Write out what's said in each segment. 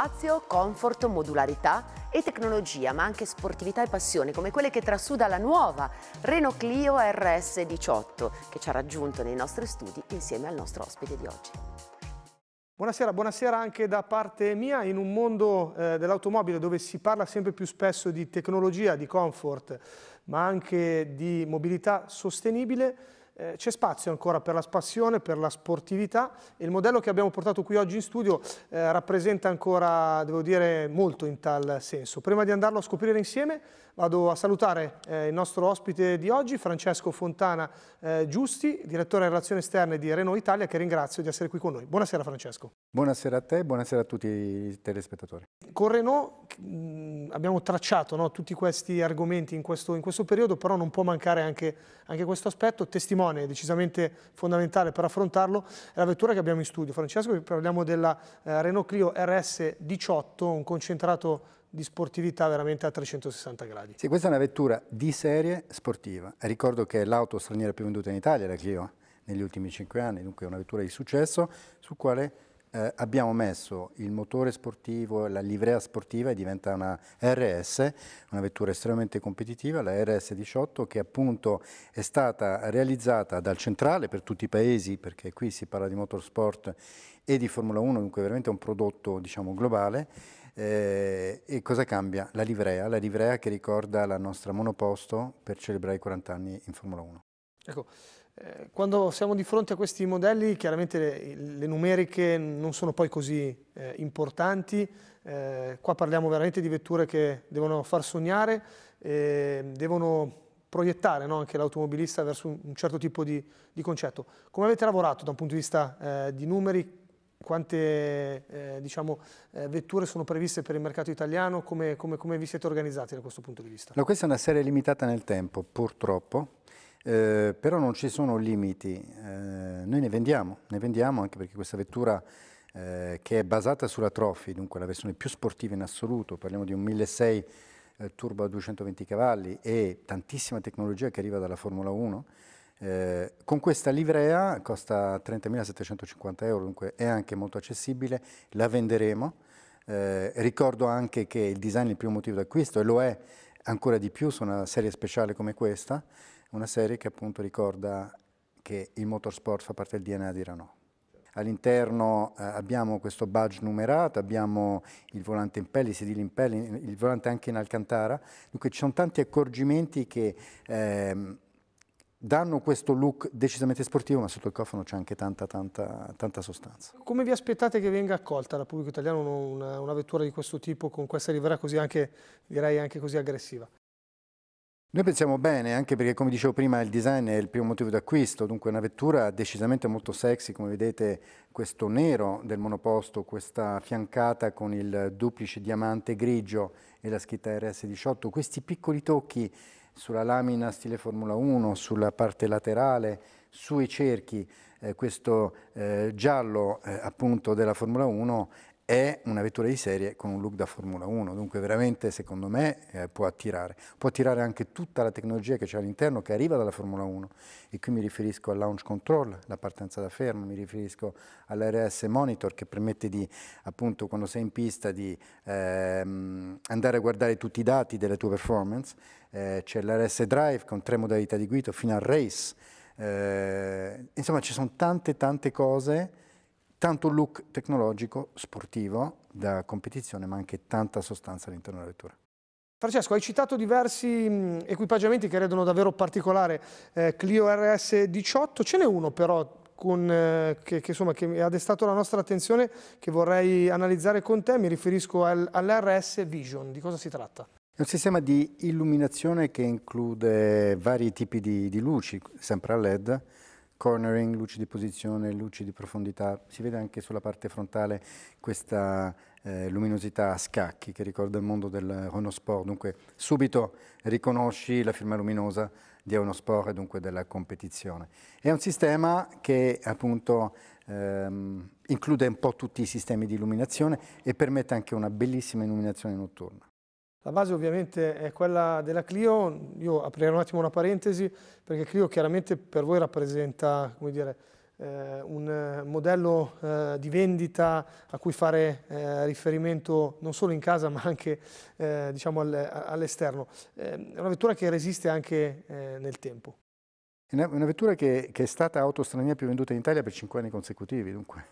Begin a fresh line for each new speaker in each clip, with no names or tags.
Spazio, comfort, modularità e tecnologia, ma anche sportività e passione, come quelle che trasuda la nuova Renault Clio RS18, che ci ha raggiunto nei nostri studi insieme al nostro ospite di oggi. Buonasera, buonasera anche da parte mia. In un mondo eh, dell'automobile dove si parla sempre più spesso di tecnologia, di comfort, ma anche di mobilità sostenibile, eh, c'è spazio ancora per la passione, per la sportività e il modello che abbiamo portato qui oggi in studio eh, rappresenta ancora, devo dire, molto in tal senso. Prima di andarlo a scoprire insieme vado a salutare eh, il nostro ospite di oggi, Francesco Fontana eh, Giusti, direttore relazioni esterne di Renault Italia, che ringrazio di essere qui con noi. Buonasera Francesco.
Buonasera a te, buonasera a tutti i telespettatori.
Con Renault mh, mm, abbiamo tracciato no, tutti questi argomenti in questo, in questo, periodo, però non può mancare anche, anche questo aspetto, testimonianza decisione decisamente fondamentale per affrontarlo è la vettura che abbiamo in studio. Francesco, parliamo della eh, Renault Clio RS 18, un concentrato di sportività veramente a 360 gradi. Sì,
questa è una vettura di serie sportiva. Ricordo che è l'auto straniera più venduta in Italia, la Clio, negli ultimi 5 anni, dunque è una vettura di successo sul quale eh, abbiamo messo il motore sportivo, la livrea sportiva e diventa una RS, una vettura estremamente competitiva, la RS18 che appunto è stata realizzata dal centrale per tutti i paesi, perché qui si parla di motorsport e di Formula 1, dunque veramente è un prodotto diciamo, globale. Eh, e cosa cambia? La livrea, la livrea che ricorda la nostra monoposto per celebrare i 40 anni in Formula 1.
Ecco. Eh, quando siamo di fronte a questi modelli, chiaramente le, le numeriche non sono poi così eh, importanti, eh, qua parliamo veramente di vetture che devono far sognare, eh, devono proiettare no, anche l'automobilista verso un, un, certo tipo di, di, concetto. Come avete lavorato da un punto di vista eh, di numeri? Quante eh, diciamo, vetture sono previste per il mercato italiano? Come, come, come vi siete organizzati da questo punto di vista?
No, questa è una serie limitata nel tempo, purtroppo. Eh, però non ci sono limiti, eh, noi ne vendiamo, ne vendiamo anche perché questa vettura eh, che è basata sulla Trophy, dunque la versione più sportiva in assoluto, parliamo di un 1600 eh, turbo a 220 cavalli e tantissima tecnologia che arriva dalla Formula 1, eh, con questa livrea costa 30.750 euro, dunque è anche molto accessibile, la venderemo. Eh, ricordo anche che il design è il primo motivo d'acquisto e lo è ancora di più su una serie speciale come questa una serie che appunto ricorda che il motorsport fa parte del DNA di Renault. All'interno eh, abbiamo questo badge numerato, abbiamo il volante in pelle, i sedili in pelle, il volante anche in alcantara, dunque ci sono tanti accorgimenti che eh, danno questo look decisamente sportivo, ma sotto il cofano c'è anche tanta, tanta, tanta, sostanza.
Come vi aspettate che venga accolta dal pubblico italiano una, una vettura di questo tipo, con questa rivera così anche, direi anche così aggressiva?
Noi pensiamo bene, anche perché come dicevo prima il design è il primo motivo d'acquisto, dunque una vettura decisamente molto sexy, come vedete questo nero del monoposto, questa fiancata con il duplice diamante grigio e la scritta RS18, questi piccoli tocchi sulla lamina stile Formula 1, sulla parte laterale, sui cerchi, eh, questo eh, giallo eh, appunto della Formula 1 è una vettura di serie con un look da Formula 1, dunque veramente secondo me eh, può attirare. Può attirare anche tutta la tecnologia che c'è all'interno, che arriva dalla Formula 1 e qui mi riferisco al launch control, la partenza da fermo, mi riferisco all'RS monitor che permette di, appunto, quando sei in pista di ehm, andare a guardare tutti i dati delle tue performance, eh, c'è l'RS drive con tre modalità di guida fino al race, eh, insomma ci sono tante tante cose tanto look tecnologico, sportivo, da competizione, ma anche tanta sostanza all'interno della vettura.
Francesco, hai citato diversi mm, equipaggiamenti che rendono davvero particolare eh, Clio RS 18, ce n'è uno però con, eh, che, che, insomma, che, ha destato la nostra attenzione che vorrei analizzare con te, mi riferisco al, all'RS Vision, di cosa si tratta?
È un sistema di illuminazione che include vari tipi di, di luci, sempre a LED, cornering, luci di posizione, luci di profondità. Si vede anche sulla parte frontale questa eh, luminosità a scacchi che ricorda il mondo del Renault Dunque subito riconosci la firma luminosa di Eurosport e dunque della competizione. È un sistema che appunto ehm, include un po' tutti i sistemi di illuminazione e permette anche una bellissima illuminazione notturna.
La base ovviamente è quella della Clio, io aprirò un attimo una parentesi perché Clio chiaramente per voi rappresenta dire, eh, un eh, modello eh, di vendita a cui fare eh, riferimento non solo in casa ma anche eh, diciamo all'esterno. Eh, è una vettura che resiste anche nel tempo.
È una vettura che, che, è stata auto straniera più venduta in Italia per cinque anni consecutivi, dunque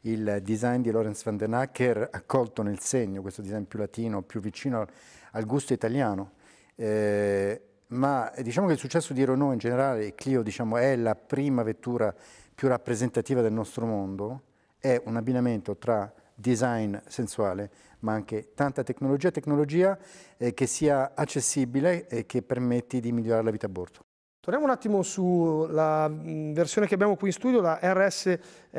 il design di Lorenz van den Acker ha colto nel segno questo design più latino, più vicino al, al gusto italiano, eh, ma diciamo che il successo di Renault in generale, Clio diciamo, è la prima vettura più rappresentativa del nostro mondo, è un abbinamento tra design sensuale, ma anche tanta tecnologia, tecnologia eh, che sia accessibile e che permetti di migliorare la vita a bordo. Torniamo un attimo
sulla versione che abbiamo qui in studio, la RS18,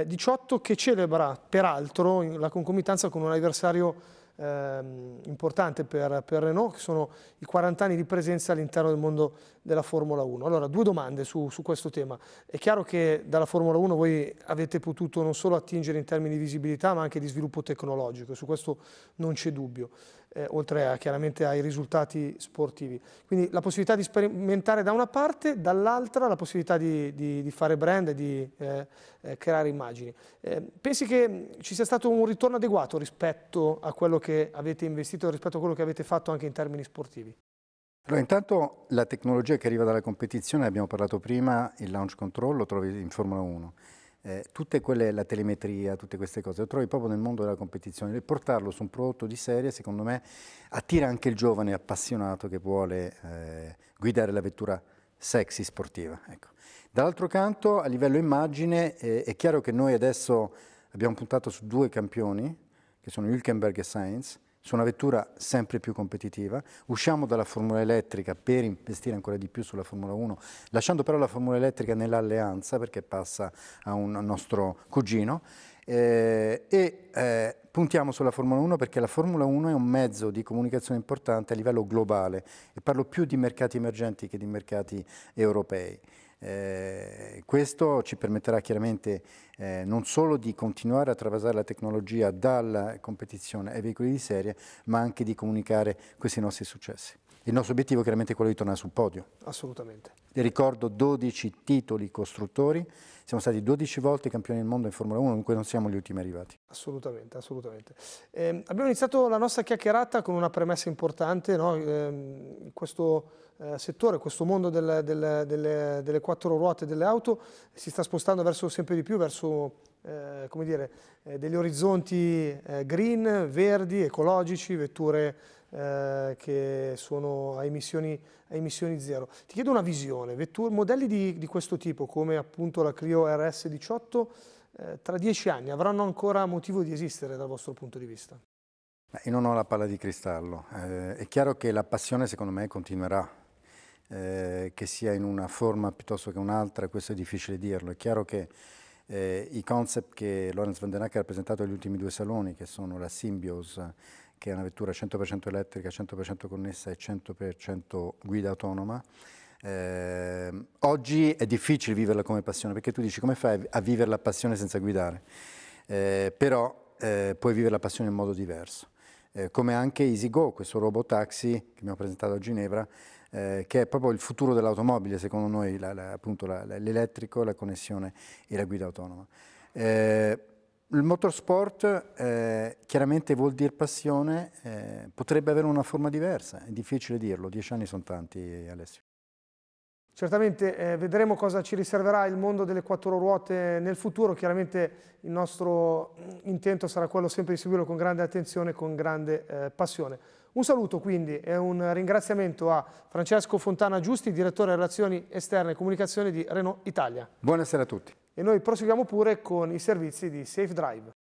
eh, che celebra peraltro la concomitanza con un anniversario eh, importante per, per, Renault, che sono i 40 anni di presenza all'interno del mondo della Formula 1. Allora, due domande su, su, questo tema. È chiaro che dalla Formula 1 voi avete potuto non solo attingere in termini di visibilità, ma anche di sviluppo tecnologico, su questo non c'è dubbio eh, oltre a, chiaramente ai risultati sportivi. Quindi la possibilità di sperimentare da una parte, dall'altra la possibilità di, di, di, fare brand, e di eh, eh, creare immagini. Eh, pensi che mm, ci sia stato un ritorno adeguato rispetto a quello che avete investito, rispetto a quello che avete fatto anche in termini sportivi?
Allora, intanto la tecnologia che arriva dalla competizione, abbiamo parlato prima, il launch control lo trovi in Formula 1 eh, tutte quelle, la telemetria, tutte queste cose, lo trovi proprio nel mondo della competizione e portarlo su un prodotto di serie secondo me attira anche il giovane appassionato che vuole eh, guidare la vettura sexy sportiva. Ecco. Dall'altro canto a livello immagine eh, è chiaro che noi adesso abbiamo puntato su due campioni che sono Hülkenberg e Sainz, su una vettura sempre più competitiva, usciamo dalla formula elettrica per investire ancora di più sulla Formula 1, lasciando però la formula elettrica nell'alleanza perché passa a un nostro cugino eh, e eh, puntiamo sulla Formula 1 perché la Formula 1 è un mezzo di comunicazione importante a livello globale e parlo più di mercati emergenti che di mercati europei. Eh, questo ci permetterà chiaramente eh, non solo di continuare a attraversare la tecnologia dalla competizione ai veicoli di serie, ma anche di comunicare questi nostri successi. Il nostro obiettivo è chiaramente quello di tornare sul podio.
Assolutamente
ricordo 12 titoli costruttori, siamo stati 12 volte campioni del mondo in Formula 1, dunque non siamo gli ultimi arrivati.
Assolutamente, assolutamente. Eh, abbiamo iniziato la nostra chiacchierata con una premessa importante, no? eh, questo eh, settore, questo mondo del, del, delle, delle quattro ruote delle auto si sta spostando verso, sempre di più verso eh, come dire, eh, degli orizzonti eh, green, verdi, ecologici, vetture eh, che sono a emissioni, a emissioni, zero. Ti chiedo una visione, vetture, modelli di, di, questo tipo come appunto la Clio RS18 eh, tra dieci anni avranno ancora motivo di esistere dal vostro punto di vista?
Io non ho la palla di cristallo, è chiaro che la passione secondo me continuerà, che sia in una forma piuttosto che un'altra, questo è difficile dirlo, è chiaro che eh, i concept che Lorenz Vandenacker ha presentato agli ultimi due saloni, che sono la Symbiose, che è una vettura 100% elettrica, 100% connessa e 100% guida autonoma, eh, oggi è difficile viverla come passione, perché tu dici come fai a vivere la passione senza guidare? Eh, però eh, puoi vivere la passione in modo diverso. Eh, come anche EasyGo, questo robot taxi che abbiamo presentato a Ginevra, eh, che è proprio il futuro dell'automobile, secondo noi, la, la, appunto l'elettrico, la connessione e la guida autonoma. Eh, il motorsport eh, chiaramente vuol dire passione, eh, potrebbe avere una forma diversa, è difficile dirlo, dieci anni sono tanti Alessio.
Certamente eh, vedremo cosa ci riserverà il mondo delle quattro ruote nel futuro, chiaramente il nostro intento sarà quello sempre di seguirlo con grande attenzione e con grande eh, passione. Un saluto quindi e un ringraziamento a Francesco Fontana Giusti, direttore relazioni esterne e comunicazione di Renault Italia.
Buonasera a tutti.
E noi proseguiamo pure con i servizi di Safe Drive.